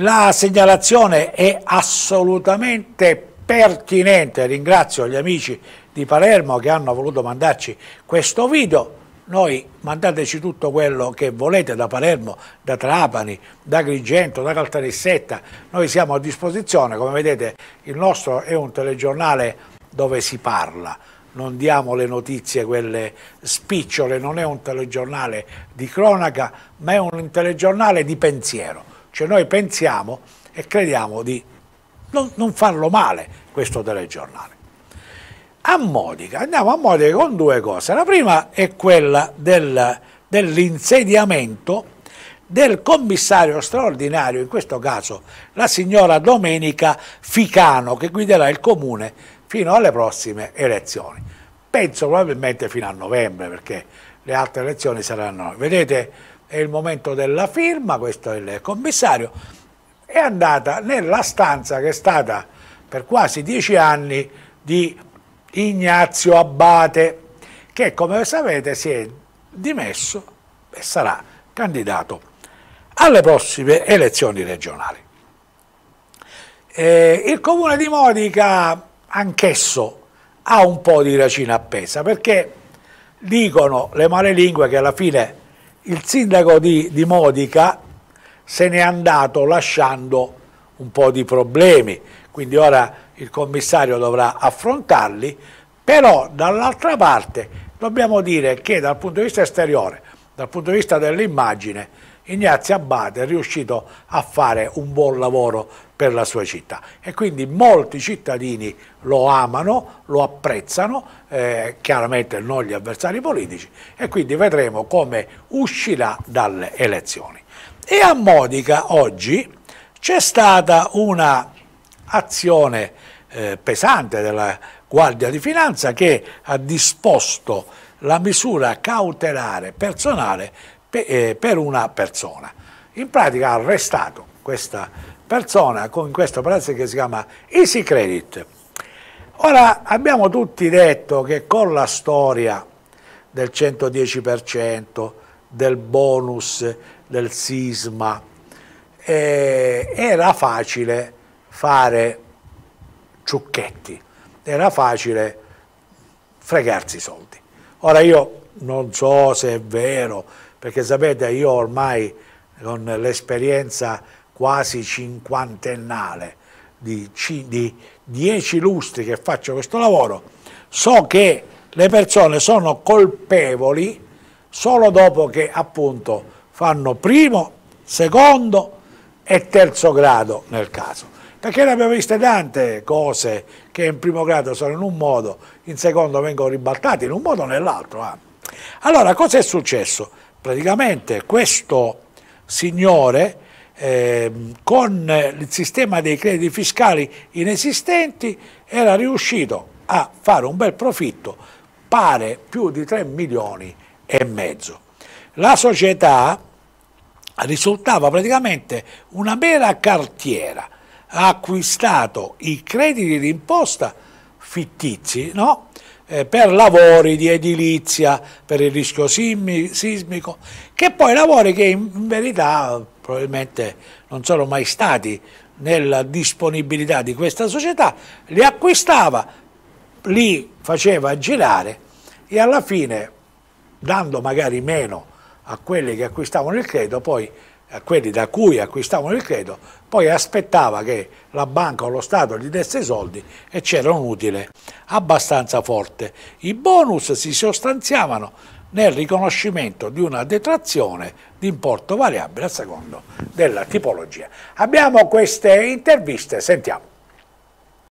La segnalazione è assolutamente pertinente, ringrazio gli amici di Palermo che hanno voluto mandarci questo video, noi mandateci tutto quello che volete da Palermo, da Trapani, da Grigento, da Caltanissetta, noi siamo a disposizione, come vedete il nostro è un telegiornale dove si parla, non diamo le notizie quelle spicciole, non è un telegiornale di cronaca, ma è un telegiornale di pensiero cioè noi pensiamo e crediamo di non, non farlo male questo telegiornale. A Modica, andiamo a Modica con due cose. La prima è quella del, dell'insediamento del commissario straordinario, in questo caso la signora Domenica Ficano, che guiderà il comune fino alle prossime elezioni. Penso probabilmente fino a novembre, perché le altre elezioni saranno. Vedete, è il momento della firma, questo è il commissario, è andata nella stanza che è stata per quasi dieci anni di Ignazio Abate, che come sapete si è dimesso e sarà candidato alle prossime elezioni regionali. Eh, il comune di Modica anch'esso ha un po' di racina appesa perché dicono le male lingue che alla fine il sindaco di, di Modica se n'è andato lasciando un po' di problemi, quindi ora il commissario dovrà affrontarli, però dall'altra parte dobbiamo dire che dal punto di vista esteriore, dal punto di vista dell'immagine, Ignazio Abate è riuscito a fare un buon lavoro per la sua città e quindi molti cittadini lo amano, lo apprezzano, eh, chiaramente non gli avversari politici e quindi vedremo come uscirà dalle elezioni. E a Modica oggi c'è stata un'azione eh, pesante della Guardia di Finanza che ha disposto la misura cautelare personale eh, per una persona. In pratica ha arrestato questa persona con questa operazione che si chiama Easy Credit. Ora abbiamo tutti detto che con la storia del 110%, del bonus, del sisma, eh, era facile fare ciucchetti, era facile fregarsi i soldi. Ora io non so se è vero, perché sapete io ormai con l'esperienza quasi cinquantennale di, di dieci lustri che faccio questo lavoro, so che le persone sono colpevoli solo dopo che appunto fanno primo, secondo e terzo grado nel caso. Perché ne abbiamo viste tante cose che in primo grado sono in un modo, in secondo vengono ribaltate in un modo o nell'altro. Eh. Allora, cosa è successo? praticamente questo signore eh, con il sistema dei crediti fiscali inesistenti era riuscito a fare un bel profitto pare più di 3 milioni e mezzo. La società risultava praticamente una mera cartiera, ha acquistato i crediti d'imposta fittizi no? Eh, per lavori di edilizia per il rischio sismico, che poi lavori che in verità probabilmente non sono mai stati nella disponibilità di questa società, li acquistava, li faceva girare e alla fine, dando magari meno a quelli che acquistavano il credito, poi a quelli da cui acquistavano il credito, poi aspettava che la banca o lo Stato gli desse i soldi e c'era un utile abbastanza forte. I bonus si sostanziavano nel riconoscimento di una detrazione di importo variabile a secondo della tipologia. Abbiamo queste interviste, sentiamo.